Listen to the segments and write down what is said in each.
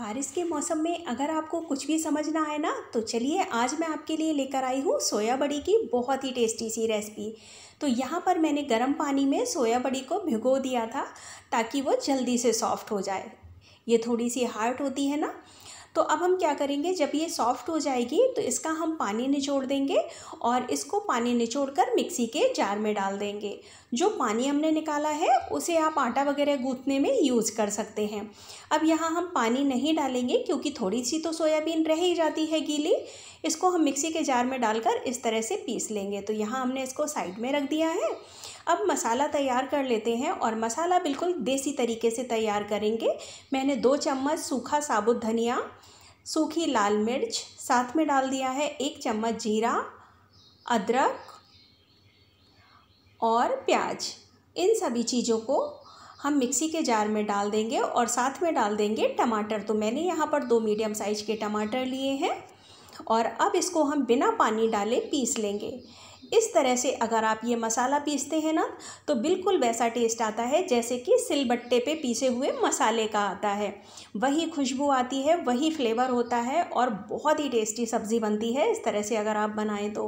बारिश के मौसम में अगर आपको कुछ भी समझना है ना तो चलिए आज मैं आपके लिए लेकर आई हूँ सोया बड़ी की बहुत ही टेस्टी सी रेसिपी तो यहाँ पर मैंने गर्म पानी में सोया बड़ी को भिगो दिया था ताकि वो जल्दी से सॉफ्ट हो जाए ये थोड़ी सी हार्ड होती है ना तो अब हम क्या करेंगे जब ये सॉफ्ट हो जाएगी तो इसका हम पानी निचोड़ देंगे और इसको पानी निचोड़ कर मिक्सी के जार में डाल देंगे जो पानी हमने निकाला है उसे आप आटा वगैरह गूँथने में यूज़ कर सकते हैं अब यहाँ हम पानी नहीं डालेंगे क्योंकि थोड़ी सी तो सोयाबीन रह ही जाती है गीली इसको हम मिक्सी के जार में डालकर इस तरह से पीस लेंगे तो यहाँ हमने इसको साइड में रख दिया है अब मसाला तैयार कर लेते हैं और मसाला बिल्कुल देसी तरीके से तैयार करेंगे मैंने दो चम्मच सूखा साबुत धनिया सूखी लाल मिर्च साथ में डाल दिया है एक चम्मच जीरा अदरक और प्याज इन सभी चीज़ों को हम मिक्सी के जार में डाल देंगे और साथ में डाल देंगे टमाटर तो मैंने यहाँ पर दो मीडियम साइज के टमाटर लिए हैं और अब इसको हम बिना पानी डाले पीस लेंगे इस तरह से अगर आप ये मसाला पीसते हैं ना तो बिल्कुल वैसा टेस्ट आता है जैसे कि सिलबट्टे पे पीसे हुए मसाले का आता है वही खुशबू आती है वही फ्लेवर होता है और बहुत ही टेस्टी सब्ज़ी बनती है इस तरह से अगर आप बनाएं तो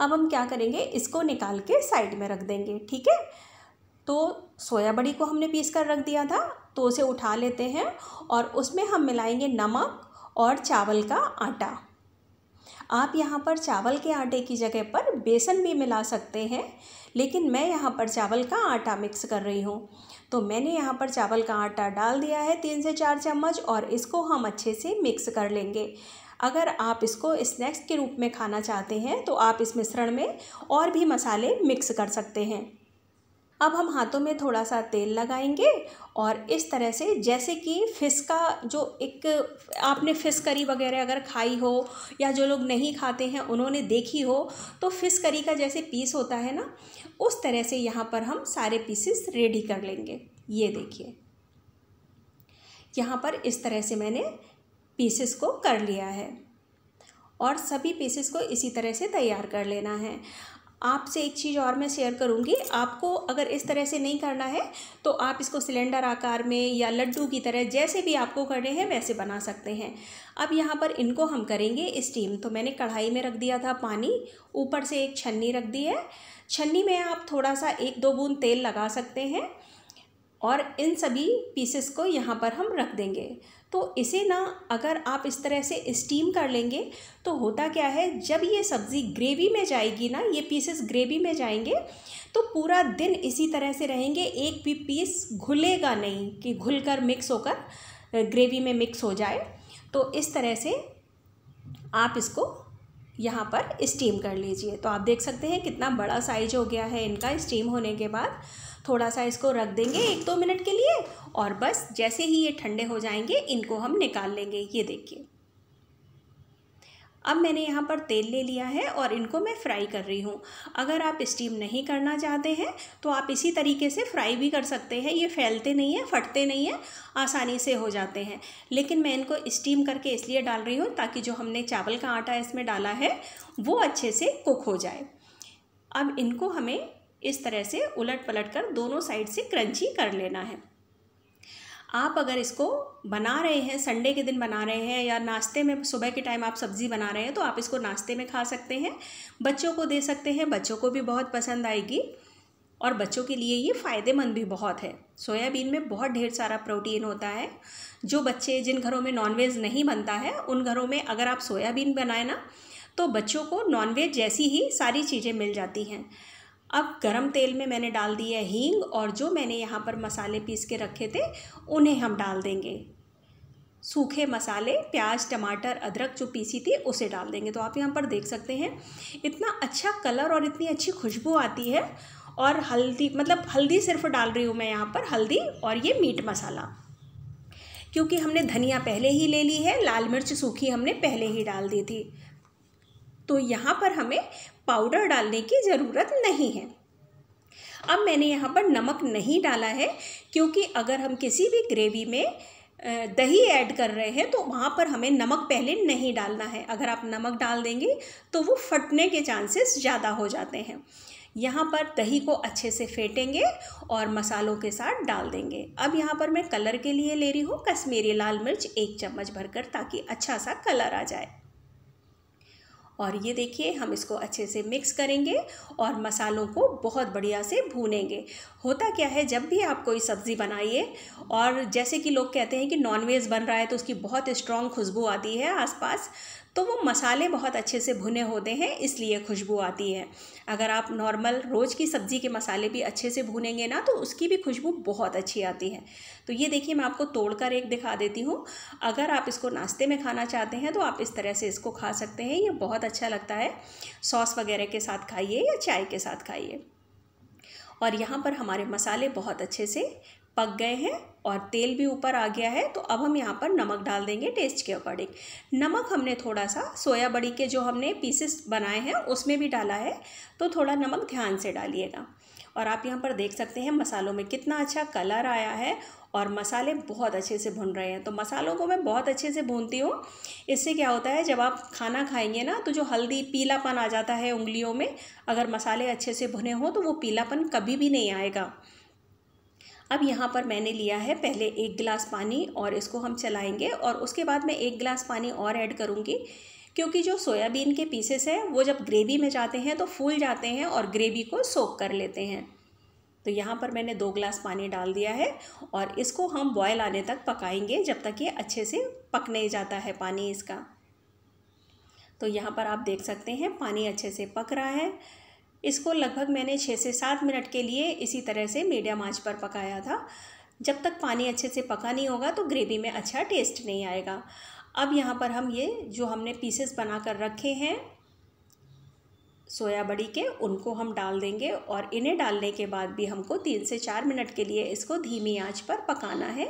अब हम क्या करेंगे इसको निकाल के साइड में रख देंगे ठीक है तो सोया बड़ी को हमने पीस कर रख दिया था तो उसे उठा लेते हैं और उसमें हम मिलाएंगे नमक और चावल का आटा आप यहाँ पर चावल के आटे की जगह पर बेसन भी मिला सकते हैं लेकिन मैं यहाँ पर चावल का आटा मिक्स कर रही हूँ तो मैंने यहाँ पर चावल का आटा डाल दिया है तीन से चार चम्मच और इसको हम अच्छे से मिक्स कर लेंगे अगर आप इसको स्नैक्स के रूप में खाना चाहते हैं तो आप इस मिश्रण में और भी मसाले मिक्स कर सकते हैं अब हम हाथों में थोड़ा सा तेल लगाएंगे और इस तरह से जैसे कि फिश का जो एक आपने फिश करी वगैरह अगर खाई हो या जो लोग नहीं खाते हैं उन्होंने देखी हो तो फिश करी का जैसे पीस होता है ना उस तरह से यहाँ पर हम सारे पीसेस रेडी कर लेंगे ये देखिए यहाँ पर इस तरह से मैंने पीसेस को कर लिया है और सभी पीसेस को इसी तरह से तैयार कर लेना है आपसे एक चीज़ और मैं शेयर करूँगी आपको अगर इस तरह से नहीं करना है तो आप इसको सिलेंडर आकार में या लड्डू की तरह जैसे भी आपको करने हैं वैसे बना सकते हैं अब यहाँ पर इनको हम करेंगे स्टीम तो मैंने कढ़ाई में रख दिया था पानी ऊपर से एक छन्नी रख दी है छन्नी में आप थोड़ा सा एक दो बूंद तेल लगा सकते हैं और इन सभी पीसेस को यहाँ पर हम रख देंगे तो इसे ना अगर आप इस तरह से स्टीम कर लेंगे तो होता क्या है जब ये सब्ज़ी ग्रेवी में जाएगी ना ये पीसेस ग्रेवी में जाएंगे तो पूरा दिन इसी तरह से रहेंगे एक भी पीस घुलेगा नहीं कि घुल कर मिक्स होकर ग्रेवी में मिक्स हो जाए तो इस तरह से आप इसको यहाँ पर स्टीम कर लीजिए तो आप देख सकते हैं कितना बड़ा साइज हो गया है इनका स्टीम होने के बाद थोड़ा सा इसको रख देंगे एक दो मिनट के लिए और बस जैसे ही ये ठंडे हो जाएंगे इनको हम निकाल लेंगे ये देखिए अब मैंने यहाँ पर तेल ले लिया है और इनको मैं फ्राई कर रही हूँ अगर आप स्टीम नहीं करना चाहते हैं तो आप इसी तरीके से फ्राई भी कर सकते हैं ये फैलते नहीं हैं फटते नहीं हैं आसानी से हो जाते हैं लेकिन मैं इनको स्टीम करके इसलिए डाल रही हूँ ताकि जो हमने चावल का आटा इसमें डाला है वो अच्छे से कुक हो जाए अब इनको हमें इस तरह से उलट पलट कर दोनों साइड से क्रंची कर लेना है आप अगर इसको बना रहे हैं संडे के दिन बना रहे हैं या नाश्ते में सुबह के टाइम आप सब्ज़ी बना रहे हैं तो आप इसको नाश्ते में खा सकते हैं बच्चों को दे सकते हैं बच्चों को भी बहुत पसंद आएगी और बच्चों के लिए ये फ़ायदेमंद भी बहुत है सोयाबीन में बहुत ढेर सारा प्रोटीन होता है जो बच्चे जिन घरों में नॉनवेज नहीं बनता है उन घरों में अगर आप सोयाबीन बनाए ना तो बच्चों को नॉनवेज जैसी ही सारी चीज़ें मिल जाती हैं अब गरम तेल में मैंने डाल दी है हींग और जो मैंने यहाँ पर मसाले पीस के रखे थे उन्हें हम डाल देंगे सूखे मसाले प्याज टमाटर अदरक जो पीसी थी उसे डाल देंगे तो आप यहाँ पर देख सकते हैं इतना अच्छा कलर और इतनी अच्छी खुशबू आती है और हल्दी मतलब हल्दी सिर्फ डाल रही हूँ मैं यहाँ पर हल्दी और ये मीट मसाला क्योंकि हमने धनिया पहले ही ले ली है लाल मिर्च सूखी हमने पहले ही डाल दी थी तो यहाँ पर हमें पाउडर डालने की ज़रूरत नहीं है अब मैंने यहाँ पर नमक नहीं डाला है क्योंकि अगर हम किसी भी ग्रेवी में दही ऐड कर रहे हैं तो वहाँ पर हमें नमक पहले नहीं डालना है अगर आप नमक डाल देंगे तो वो फटने के चांसेस ज़्यादा हो जाते हैं यहाँ पर दही को अच्छे से फेंटेंगे और मसालों के साथ डाल देंगे अब यहाँ पर मैं कलर के लिए ले रही हूँ कश्मीरी लाल मिर्च एक चम्मच भरकर ताकि अच्छा सा कलर आ जाए और ये देखिए हम इसको अच्छे से मिक्स करेंगे और मसालों को बहुत बढ़िया से भूनेंगे होता क्या है जब भी आप कोई सब्ज़ी बनाइए और जैसे कि लोग कहते हैं कि नॉनवेज बन रहा है तो उसकी बहुत स्ट्रॉन्ग खुशबू आती है आसपास तो वो मसाले बहुत अच्छे से भुने होते हैं इसलिए खुशबू आती है अगर आप नॉर्मल रोज़ की सब्ज़ी के मसाले भी अच्छे से भुनेंगे ना तो उसकी भी खुशबू बहुत अच्छी आती है तो ये देखिए मैं आपको तोड़कर एक दिखा देती हूँ अगर आप इसको नाश्ते में खाना चाहते हैं तो आप इस तरह से इसको खा सकते हैं ये बहुत अच्छा लगता है सॉस वगैरह के साथ खाइए या चाय के साथ खाइए और यहाँ पर हमारे मसाले बहुत अच्छे से पक गए हैं और तेल भी ऊपर आ गया है तो अब हम यहाँ पर नमक डाल देंगे टेस्ट के अकॉर्डिंग नमक हमने थोड़ा सा सोया बड़ी के जो हमने पीसेस बनाए हैं उसमें भी डाला है तो थोड़ा नमक ध्यान से डालिएगा और आप यहाँ पर देख सकते हैं मसालों में कितना अच्छा कलर आया है और मसाले बहुत अच्छे से भुन रहे हैं तो मसालों को मैं बहुत अच्छे से भूनती हूँ इससे क्या होता है जब आप खाना खाएंगे ना तो जो हल्दी पीलापन आ जाता है उंगलियों में अगर मसाले अच्छे से भुने हों तो वो पीलापन कभी भी नहीं आएगा अब यहाँ पर मैंने लिया है पहले एक गिलास पानी और इसको हम चलाएंगे और उसके बाद मैं एक गिलास पानी और ऐड करूँगी क्योंकि जो सोयाबीन के पीसेस हैं वो जब ग्रेवी में जाते हैं तो फूल जाते हैं और ग्रेवी को सोख कर लेते हैं तो यहाँ पर मैंने दो गिलास पानी डाल दिया है और इसको हम बॉयल आने तक पकाएंगे जब तक ये अच्छे से पक नहीं जाता है पानी इसका तो यहाँ पर आप देख सकते हैं पानी अच्छे से पक रहा है इसको लगभग मैंने छः से सात मिनट के लिए इसी तरह से मीडियम आंच पर पकाया था जब तक पानी अच्छे से पका नहीं होगा तो ग्रेवी में अच्छा टेस्ट नहीं आएगा अब यहाँ पर हम ये जो हमने पीसेस बना कर रखे हैं सोया बड़ी के उनको हम डाल देंगे और इन्हें डालने के बाद भी हमको तीन से चार मिनट के लिए इसको धीमी आंच पर पकाना है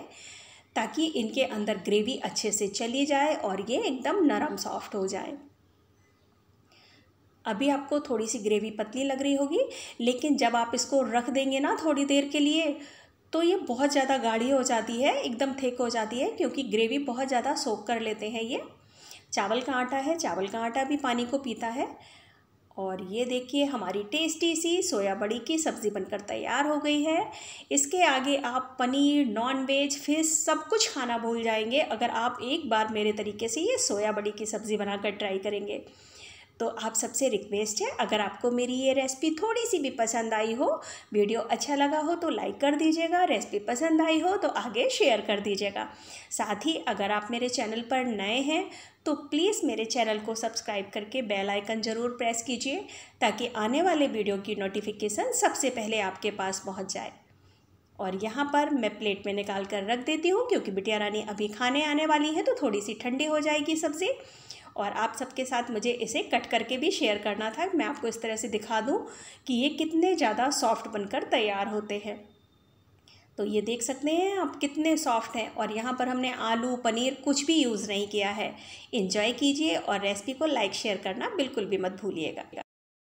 ताकि इनके अंदर ग्रेवी अच्छे से चली जाए और ये एकदम नरम सॉफ्ट हो जाए अभी आपको थोड़ी सी ग्रेवी पतली लग रही होगी लेकिन जब आप इसको रख देंगे ना थोड़ी देर के लिए तो ये बहुत ज़्यादा गाढ़ी हो जाती है एकदम थिक हो जाती है क्योंकि ग्रेवी बहुत ज़्यादा सोख कर लेते हैं ये चावल का आटा है चावल का आटा भी पानी को पीता है और ये देखिए हमारी टेस्टी सी सोया बड़ी की सब्ज़ी बनकर तैयार हो गई है इसके आगे आप पनीर नॉन वेज फिश सब कुछ खाना भूल जाएंगे अगर आप एक बार मेरे तरीके से ये सोया बड़ी की सब्ज़ी बनाकर ट्राई करेंगे तो आप सबसे रिक्वेस्ट है अगर आपको मेरी ये रेसिपी थोड़ी सी भी पसंद आई हो वीडियो अच्छा लगा हो तो लाइक कर दीजिएगा रेसिपी पसंद आई हो तो आगे शेयर कर दीजिएगा साथ ही अगर आप मेरे चैनल पर नए हैं तो प्लीज़ मेरे चैनल को सब्सक्राइब करके बेल आइकन ज़रूर प्रेस कीजिए ताकि आने वाले वीडियो की नोटिफिकेशन सबसे पहले आपके पास पहुँच जाए और यहाँ पर मैं प्लेट में निकाल कर रख देती हूँ क्योंकि बिटिया रानी अभी खाने आने वाली है तो थोड़ी सी ठंडी हो जाएगी सब्ज़ी और आप सबके साथ मुझे इसे कट करके भी शेयर करना था मैं आपको इस तरह से दिखा दूँ कि ये कितने ज़्यादा सॉफ्ट बनकर तैयार होते हैं तो ये देख सकते हैं आप कितने सॉफ्ट हैं और यहाँ पर हमने आलू पनीर कुछ भी यूज़ नहीं किया है इन्जॉय कीजिए और रेसिपी को लाइक शेयर करना बिल्कुल भी मत भूलिएगा